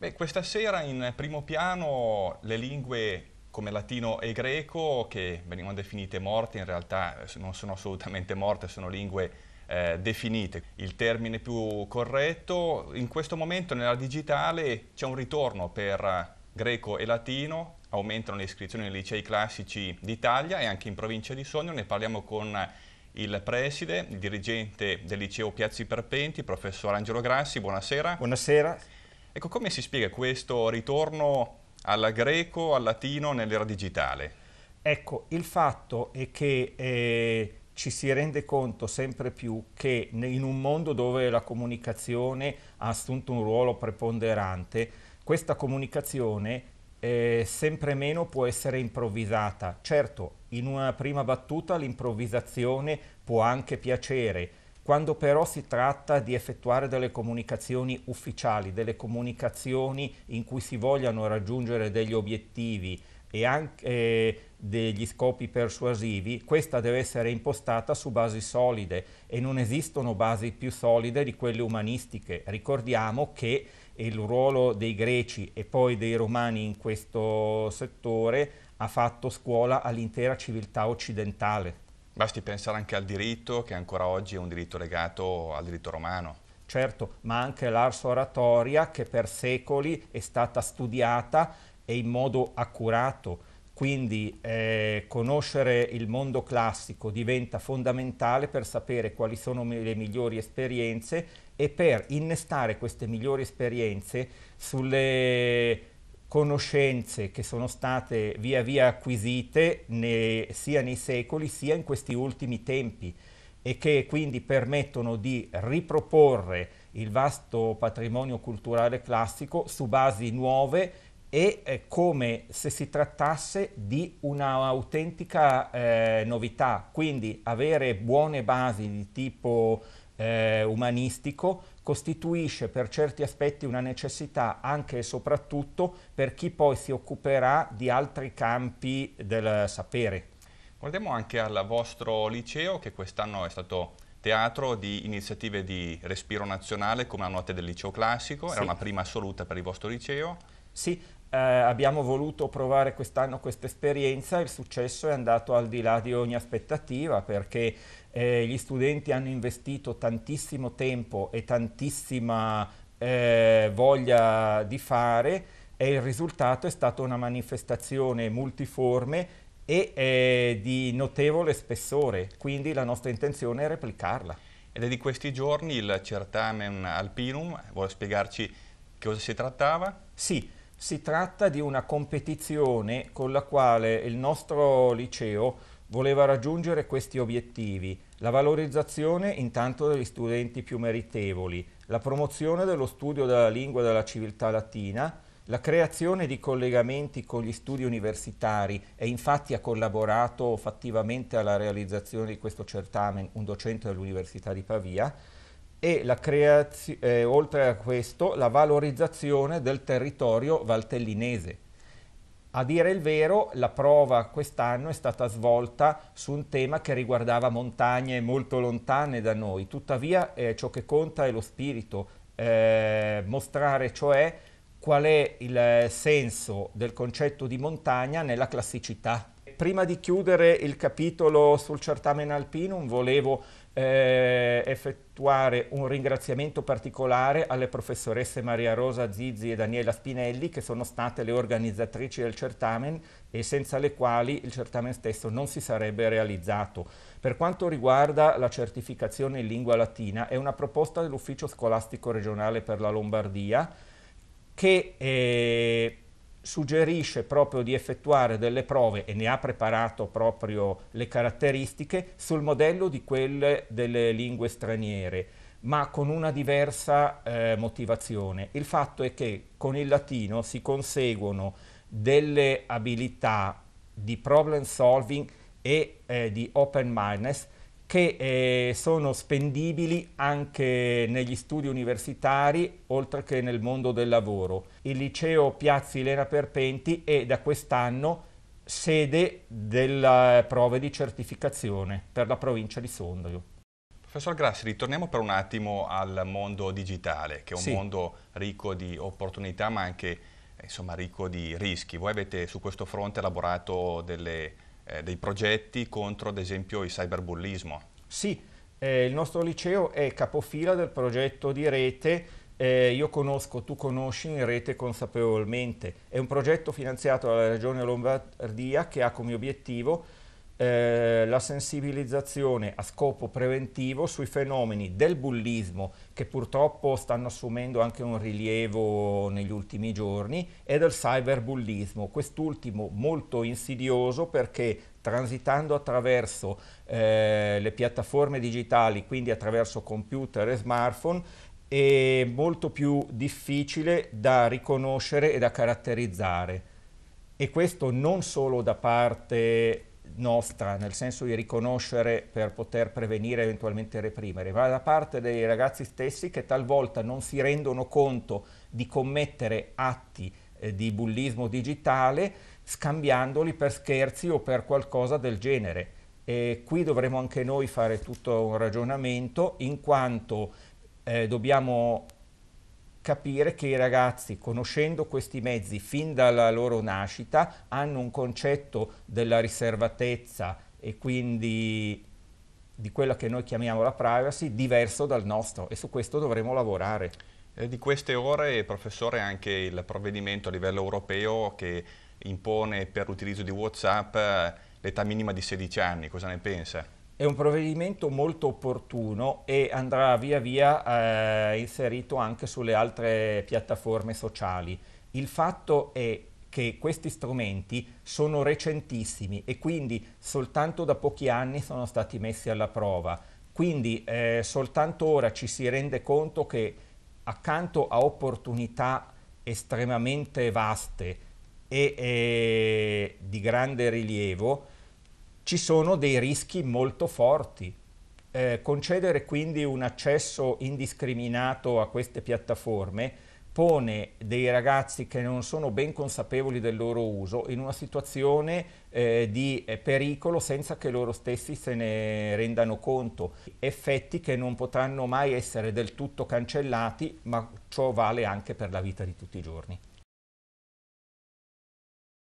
Beh, questa sera in primo piano le lingue come latino e greco, che venivano definite morte, in realtà non sono assolutamente morte, sono lingue eh, definite. Il termine più corretto, in questo momento nella digitale c'è un ritorno per greco e latino, aumentano le iscrizioni nei licei classici d'Italia e anche in provincia di Sogno, ne parliamo con il preside, il dirigente del liceo Piazzi Perpenti, professor Angelo Grassi, buonasera. Buonasera. Ecco, come si spiega questo ritorno al greco, al latino nell'era digitale? Ecco, il fatto è che eh, ci si rende conto sempre più che in un mondo dove la comunicazione ha assunto un ruolo preponderante, questa comunicazione eh, sempre meno può essere improvvisata. Certo, in una prima battuta l'improvvisazione può anche piacere, quando però si tratta di effettuare delle comunicazioni ufficiali, delle comunicazioni in cui si vogliano raggiungere degli obiettivi e anche eh, degli scopi persuasivi, questa deve essere impostata su basi solide e non esistono basi più solide di quelle umanistiche. Ricordiamo che il ruolo dei greci e poi dei romani in questo settore ha fatto scuola all'intera civiltà occidentale. Basti pensare anche al diritto, che ancora oggi è un diritto legato al diritto romano. Certo, ma anche l'ars oratoria che per secoli è stata studiata e in modo accurato. Quindi eh, conoscere il mondo classico diventa fondamentale per sapere quali sono le migliori esperienze e per innestare queste migliori esperienze sulle conoscenze che sono state via via acquisite ne, sia nei secoli sia in questi ultimi tempi e che quindi permettono di riproporre il vasto patrimonio culturale classico su basi nuove e eh, come se si trattasse di un'autentica eh, novità, quindi avere buone basi di tipo eh, umanistico costituisce per certi aspetti una necessità anche e soprattutto per chi poi si occuperà di altri campi del sapere. Guardiamo anche al vostro liceo che quest'anno è stato teatro di iniziative di respiro nazionale come la notte del liceo classico, sì. era una prima assoluta per il vostro liceo. Sì, eh, abbiamo voluto provare quest'anno questa esperienza, il successo è andato al di là di ogni aspettativa perché eh, gli studenti hanno investito tantissimo tempo e tantissima eh, voglia di fare e il risultato è stata una manifestazione multiforme e eh, di notevole spessore, quindi la nostra intenzione è replicarla. Ed è di questi giorni il certamen Alpinum, vuole spiegarci che cosa si trattava? Sì, si tratta di una competizione con la quale il nostro liceo voleva raggiungere questi obiettivi, la valorizzazione intanto degli studenti più meritevoli, la promozione dello studio della lingua e della civiltà latina, la creazione di collegamenti con gli studi universitari e infatti ha collaborato fattivamente alla realizzazione di questo certamen un docente dell'Università di Pavia, e eh, oltre a questo la valorizzazione del territorio valtellinese. A dire il vero, la prova quest'anno è stata svolta su un tema che riguardava montagne molto lontane da noi, tuttavia eh, ciò che conta è lo spirito, eh, mostrare cioè qual è il senso del concetto di montagna nella classicità prima di chiudere il capitolo sul certamen alpinum volevo eh, effettuare un ringraziamento particolare alle professoresse Maria Rosa Zizzi e Daniela Spinelli che sono state le organizzatrici del certamen e senza le quali il certamen stesso non si sarebbe realizzato. Per quanto riguarda la certificazione in lingua latina è una proposta dell'Ufficio Scolastico Regionale per la Lombardia che eh, suggerisce proprio di effettuare delle prove e ne ha preparato proprio le caratteristiche sul modello di quelle delle lingue straniere, ma con una diversa eh, motivazione. Il fatto è che con il latino si conseguono delle abilità di problem solving e eh, di open mindness che eh, sono spendibili anche negli studi universitari oltre che nel mondo del lavoro. Il liceo Piazzi Lena Perpenti è da quest'anno sede delle prove di certificazione per la provincia di Sondrio. Professor Grassi, ritorniamo per un attimo al mondo digitale, che è un sì. mondo ricco di opportunità ma anche eh, insomma, ricco di rischi. Voi avete su questo fronte elaborato delle eh, dei progetti contro ad esempio il cyberbullismo. Sì, eh, il nostro liceo è capofila del progetto di rete eh, Io conosco, tu conosci in rete consapevolmente. È un progetto finanziato dalla Regione Lombardia che ha come obiettivo eh, la sensibilizzazione a scopo preventivo sui fenomeni del bullismo che purtroppo stanno assumendo anche un rilievo negli ultimi giorni e del cyberbullismo, quest'ultimo molto insidioso perché transitando attraverso eh, le piattaforme digitali, quindi attraverso computer e smartphone, è molto più difficile da riconoscere e da caratterizzare. E questo non solo da parte nostra, nel senso di riconoscere per poter prevenire e eventualmente reprimere, va da parte dei ragazzi stessi che talvolta non si rendono conto di commettere atti eh, di bullismo digitale scambiandoli per scherzi o per qualcosa del genere. E qui dovremo anche noi fare tutto un ragionamento in quanto eh, dobbiamo capire che i ragazzi, conoscendo questi mezzi fin dalla loro nascita, hanno un concetto della riservatezza e quindi di quella che noi chiamiamo la privacy diverso dal nostro e su questo dovremo lavorare. E eh, di queste ore, professore, anche il provvedimento a livello europeo che impone per l'utilizzo di WhatsApp eh, l'età minima di 16 anni, cosa ne pensa? È un provvedimento molto opportuno e andrà via via eh, inserito anche sulle altre piattaforme sociali. Il fatto è che questi strumenti sono recentissimi e quindi soltanto da pochi anni sono stati messi alla prova. Quindi eh, soltanto ora ci si rende conto che accanto a opportunità estremamente vaste e eh, di grande rilievo, ci sono dei rischi molto forti. Eh, concedere quindi un accesso indiscriminato a queste piattaforme pone dei ragazzi che non sono ben consapevoli del loro uso in una situazione eh, di eh, pericolo senza che loro stessi se ne rendano conto. Effetti che non potranno mai essere del tutto cancellati, ma ciò vale anche per la vita di tutti i giorni.